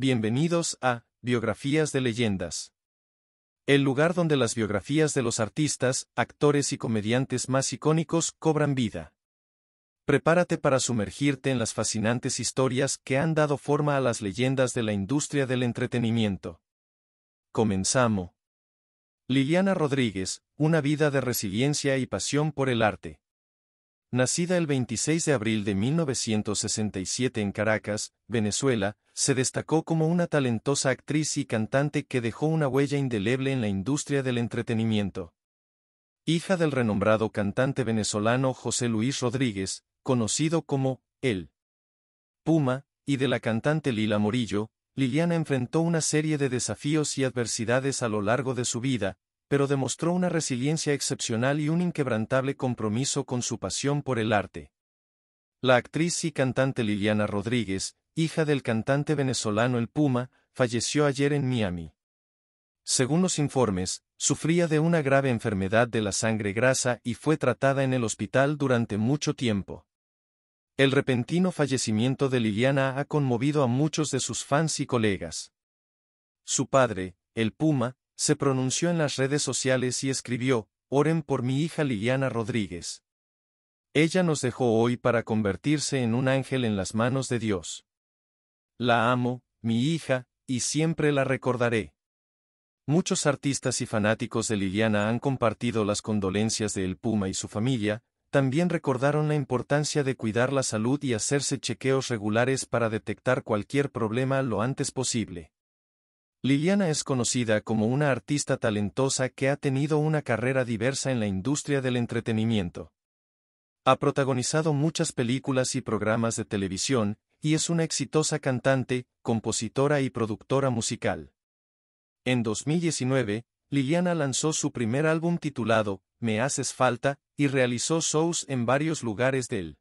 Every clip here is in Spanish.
Bienvenidos a Biografías de Leyendas. El lugar donde las biografías de los artistas, actores y comediantes más icónicos cobran vida. Prepárate para sumergirte en las fascinantes historias que han dado forma a las leyendas de la industria del entretenimiento. Comenzamos. Liliana Rodríguez, una vida de resiliencia y pasión por el arte. Nacida el 26 de abril de 1967 en Caracas, Venezuela, se destacó como una talentosa actriz y cantante que dejó una huella indeleble en la industria del entretenimiento. Hija del renombrado cantante venezolano José Luis Rodríguez, conocido como El Puma, y de la cantante Lila Morillo, Liliana enfrentó una serie de desafíos y adversidades a lo largo de su vida, pero demostró una resiliencia excepcional y un inquebrantable compromiso con su pasión por el arte. La actriz y cantante Liliana Rodríguez, hija del cantante venezolano El Puma, falleció ayer en Miami. Según los informes, sufría de una grave enfermedad de la sangre grasa y fue tratada en el hospital durante mucho tiempo. El repentino fallecimiento de Liliana ha conmovido a muchos de sus fans y colegas. Su padre, el Puma, se pronunció en las redes sociales y escribió, Oren por mi hija Liliana Rodríguez. Ella nos dejó hoy para convertirse en un ángel en las manos de Dios. La amo, mi hija, y siempre la recordaré. Muchos artistas y fanáticos de Liliana han compartido las condolencias de El Puma y su familia, también recordaron la importancia de cuidar la salud y hacerse chequeos regulares para detectar cualquier problema lo antes posible. Liliana es conocida como una artista talentosa que ha tenido una carrera diversa en la industria del entretenimiento. Ha protagonizado muchas películas y programas de televisión, y es una exitosa cantante, compositora y productora musical. En 2019, Liliana lanzó su primer álbum titulado Me haces falta, y realizó shows en varios lugares del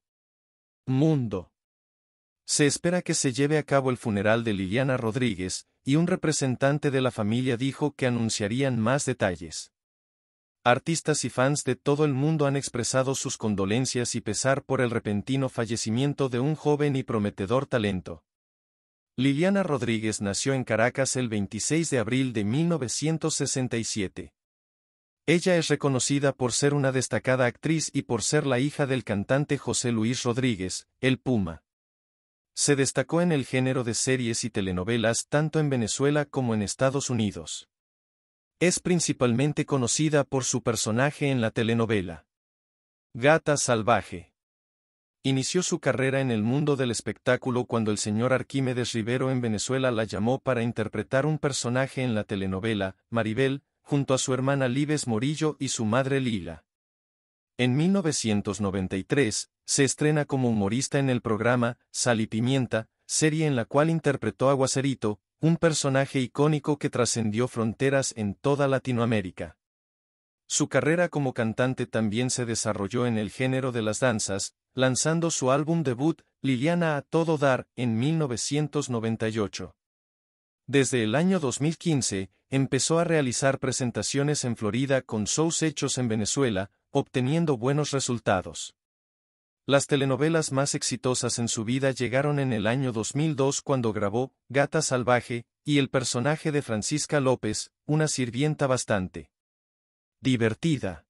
mundo. Se espera que se lleve a cabo el funeral de Liliana Rodríguez, y un representante de la familia dijo que anunciarían más detalles. Artistas y fans de todo el mundo han expresado sus condolencias y pesar por el repentino fallecimiento de un joven y prometedor talento. Liliana Rodríguez nació en Caracas el 26 de abril de 1967. Ella es reconocida por ser una destacada actriz y por ser la hija del cantante José Luis Rodríguez, el Puma. Se destacó en el género de series y telenovelas tanto en Venezuela como en Estados Unidos. Es principalmente conocida por su personaje en la telenovela Gata Salvaje. Inició su carrera en el mundo del espectáculo cuando el señor Arquímedes Rivero en Venezuela la llamó para interpretar un personaje en la telenovela Maribel, junto a su hermana Libes Morillo y su madre Lila. En 1993, se estrena como humorista en el programa Sal y Pimienta, serie en la cual interpretó a Guacerito, un personaje icónico que trascendió fronteras en toda Latinoamérica. Su carrera como cantante también se desarrolló en el género de las danzas, lanzando su álbum debut, Liliana a todo dar, en 1998. Desde el año 2015, empezó a realizar presentaciones en Florida con shows hechos en Venezuela, obteniendo buenos resultados. Las telenovelas más exitosas en su vida llegaron en el año 2002 cuando grabó Gata Salvaje y el personaje de Francisca López, una sirvienta bastante divertida.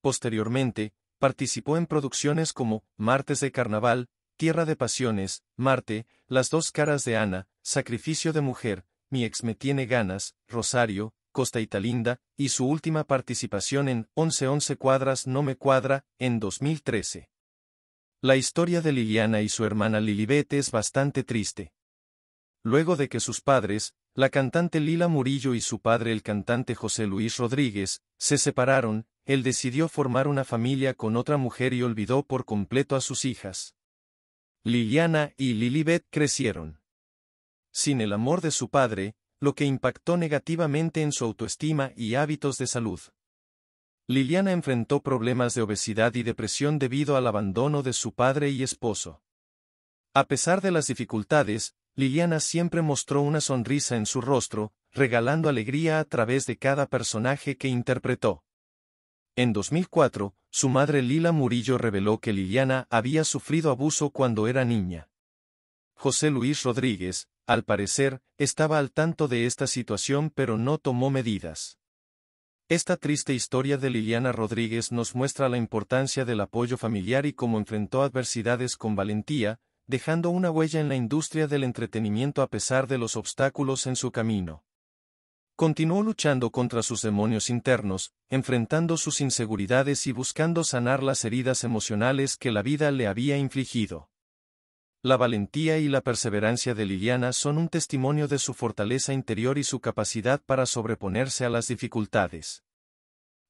Posteriormente, participó en producciones como Martes de Carnaval, Tierra de Pasiones, Marte, Las dos caras de Ana, Sacrificio de Mujer, Mi ex me tiene ganas, Rosario, Costa Italinda, y su última participación en Once Once cuadras no me cuadra, en 2013. La historia de Liliana y su hermana Lilibet es bastante triste. Luego de que sus padres, la cantante Lila Murillo y su padre el cantante José Luis Rodríguez, se separaron, él decidió formar una familia con otra mujer y olvidó por completo a sus hijas. Liliana y Lilibet crecieron. Sin el amor de su padre, lo que impactó negativamente en su autoestima y hábitos de salud. Liliana enfrentó problemas de obesidad y depresión debido al abandono de su padre y esposo. A pesar de las dificultades, Liliana siempre mostró una sonrisa en su rostro, regalando alegría a través de cada personaje que interpretó. En 2004, su madre Lila Murillo reveló que Liliana había sufrido abuso cuando era niña. José Luis Rodríguez, al parecer, estaba al tanto de esta situación pero no tomó medidas. Esta triste historia de Liliana Rodríguez nos muestra la importancia del apoyo familiar y cómo enfrentó adversidades con valentía, dejando una huella en la industria del entretenimiento a pesar de los obstáculos en su camino. Continuó luchando contra sus demonios internos, enfrentando sus inseguridades y buscando sanar las heridas emocionales que la vida le había infligido. La valentía y la perseverancia de Liliana son un testimonio de su fortaleza interior y su capacidad para sobreponerse a las dificultades.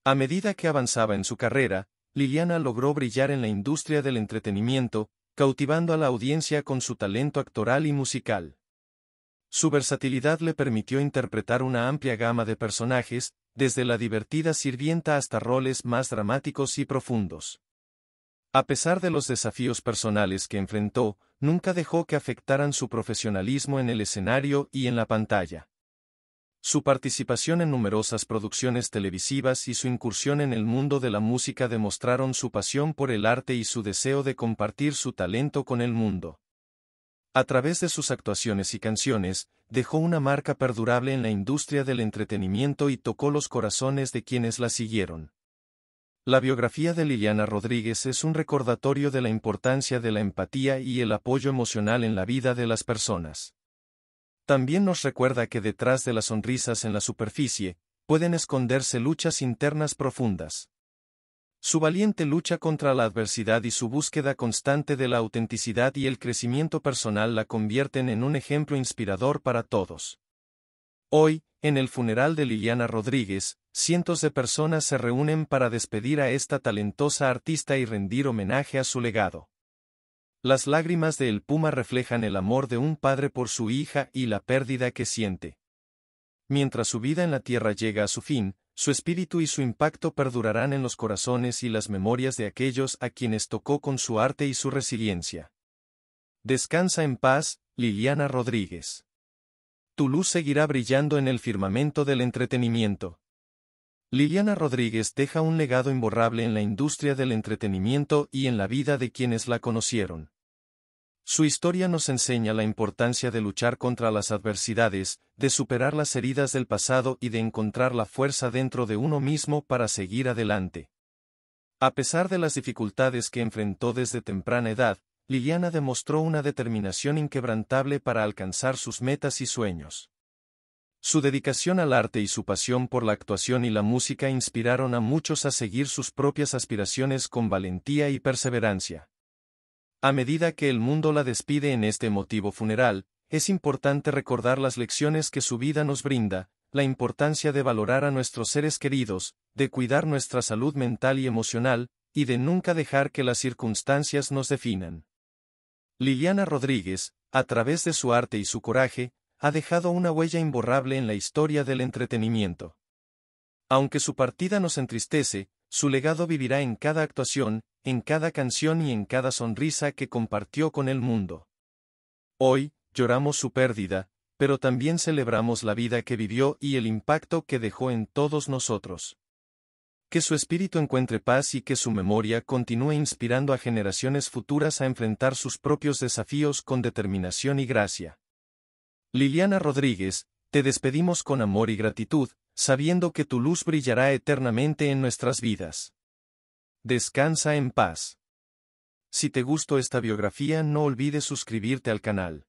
A medida que avanzaba en su carrera, Liliana logró brillar en la industria del entretenimiento, cautivando a la audiencia con su talento actoral y musical. Su versatilidad le permitió interpretar una amplia gama de personajes, desde la divertida sirvienta hasta roles más dramáticos y profundos. A pesar de los desafíos personales que enfrentó, nunca dejó que afectaran su profesionalismo en el escenario y en la pantalla. Su participación en numerosas producciones televisivas y su incursión en el mundo de la música demostraron su pasión por el arte y su deseo de compartir su talento con el mundo. A través de sus actuaciones y canciones, dejó una marca perdurable en la industria del entretenimiento y tocó los corazones de quienes la siguieron. La biografía de Liliana Rodríguez es un recordatorio de la importancia de la empatía y el apoyo emocional en la vida de las personas. También nos recuerda que detrás de las sonrisas en la superficie, pueden esconderse luchas internas profundas. Su valiente lucha contra la adversidad y su búsqueda constante de la autenticidad y el crecimiento personal la convierten en un ejemplo inspirador para todos. Hoy, en el funeral de Liliana Rodríguez, cientos de personas se reúnen para despedir a esta talentosa artista y rendir homenaje a su legado. Las lágrimas de El Puma reflejan el amor de un padre por su hija y la pérdida que siente. Mientras su vida en la tierra llega a su fin, su espíritu y su impacto perdurarán en los corazones y las memorias de aquellos a quienes tocó con su arte y su resiliencia. Descansa en paz, Liliana Rodríguez tu luz seguirá brillando en el firmamento del entretenimiento. Liliana Rodríguez deja un legado imborrable en la industria del entretenimiento y en la vida de quienes la conocieron. Su historia nos enseña la importancia de luchar contra las adversidades, de superar las heridas del pasado y de encontrar la fuerza dentro de uno mismo para seguir adelante. A pesar de las dificultades que enfrentó desde temprana edad, Liliana demostró una determinación inquebrantable para alcanzar sus metas y sueños. Su dedicación al arte y su pasión por la actuación y la música inspiraron a muchos a seguir sus propias aspiraciones con valentía y perseverancia. A medida que el mundo la despide en este motivo funeral, es importante recordar las lecciones que su vida nos brinda, la importancia de valorar a nuestros seres queridos, de cuidar nuestra salud mental y emocional, y de nunca dejar que las circunstancias nos definan. Liliana Rodríguez, a través de su arte y su coraje, ha dejado una huella imborrable en la historia del entretenimiento. Aunque su partida nos entristece, su legado vivirá en cada actuación, en cada canción y en cada sonrisa que compartió con el mundo. Hoy, lloramos su pérdida, pero también celebramos la vida que vivió y el impacto que dejó en todos nosotros que su espíritu encuentre paz y que su memoria continúe inspirando a generaciones futuras a enfrentar sus propios desafíos con determinación y gracia. Liliana Rodríguez, te despedimos con amor y gratitud, sabiendo que tu luz brillará eternamente en nuestras vidas. Descansa en paz. Si te gustó esta biografía no olvides suscribirte al canal.